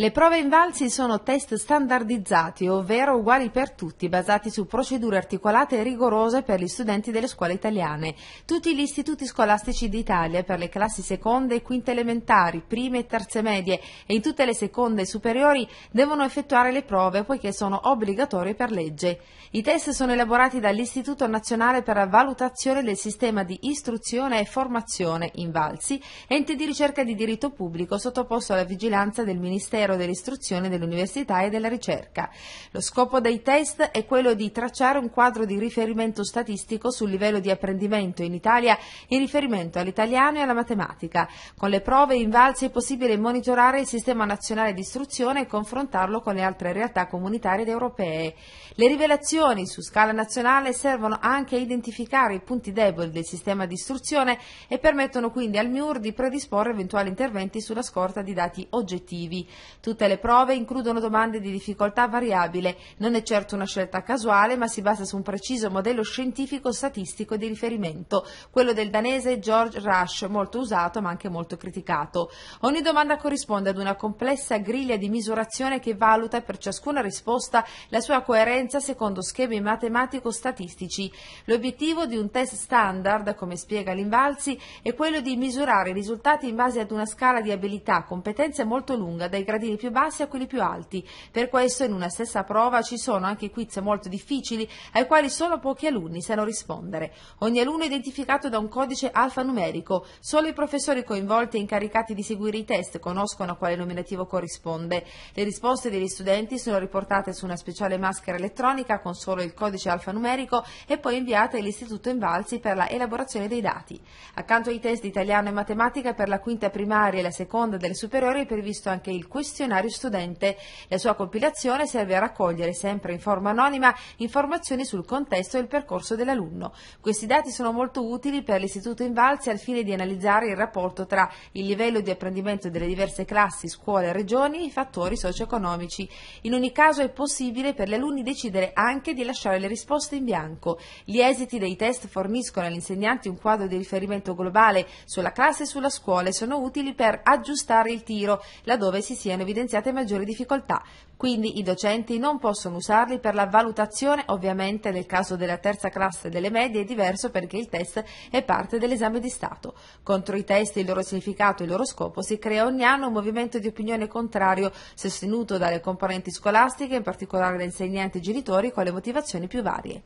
Le prove Invalsi sono test standardizzati, ovvero uguali per tutti, basati su procedure articolate e rigorose per gli studenti delle scuole italiane. Tutti gli istituti scolastici d'Italia per le classi seconde e quinte elementari, prime e terze medie e in tutte le seconde e superiori devono effettuare le prove poiché sono obbligatorie per legge. I test sono elaborati dall'Istituto Nazionale per la Valutazione del Sistema di Istruzione e Formazione Invalsi, ente di ricerca di diritto pubblico sottoposto alla vigilanza del Ministero Ministero dell'Istruzione, dell'Università e della Ricerca. Lo scopo dei test è quello di tracciare un quadro di riferimento statistico sul livello di apprendimento in Italia in riferimento all'italiano e alla matematica. Con le prove invalse è possibile monitorare il sistema nazionale di istruzione e confrontarlo con le altre realtà comunitarie ed europee. Le rivelazioni su scala nazionale servono anche a identificare i punti deboli del sistema di istruzione e permettono quindi al MIUR di predisporre eventuali interventi sulla scorta di dati oggettivi. Tutte le prove includono domande di difficoltà variabile. Non è certo una scelta casuale, ma si basa su un preciso modello scientifico statistico di riferimento, quello del danese George Rush, molto usato ma anche molto criticato. Ogni domanda corrisponde ad una complessa griglia di misurazione che valuta per ciascuna risposta la sua coerenza secondo schemi matematico-statistici. L'obiettivo di un test standard, come spiega l'Invalsi, è quello di misurare i risultati in base ad una scala di abilità, competenze molto lunga, dai gradi gradini più bassi a quelli più alti. Per questo in una stessa prova ci sono anche quiz molto difficili ai quali solo pochi alunni sanno rispondere. Ogni alunno è identificato da un codice alfanumerico. Solo i professori coinvolti e incaricati di seguire i test conoscono a quale nominativo corrisponde. Le risposte degli studenti sono riportate su una speciale maschera elettronica con solo il codice alfanumerico e poi inviate all'Istituto Invalsi per la elaborazione dei dati. Accanto ai test di italiano e matematica per la quinta primaria e la seconda delle superiori è previsto anche il quiz Questionario Studente. La sua compilazione serve a raccogliere, sempre in forma anonima, informazioni sul contesto e il percorso dell'alunno. Questi dati sono molto utili per l'Istituto Invalsi al fine di analizzare il rapporto tra il livello di apprendimento delle diverse classi, scuole e regioni e i fattori socio-economici. In ogni caso è possibile per gli alunni decidere anche di lasciare le risposte in bianco. Gli esiti dei test forniscono agli insegnanti un quadro di riferimento globale sulla classe e sulla scuola e sono utili per aggiustare il tiro laddove si siano vengono evidenziate maggiori difficoltà, quindi i docenti non possono usarli per la valutazione, ovviamente nel caso della terza classe delle medie è diverso perché il test è parte dell'esame di Stato. Contro i test, il loro significato e il loro scopo si crea ogni anno un movimento di opinione contrario sostenuto dalle componenti scolastiche, in particolare da insegnanti e genitori, con le motivazioni più varie.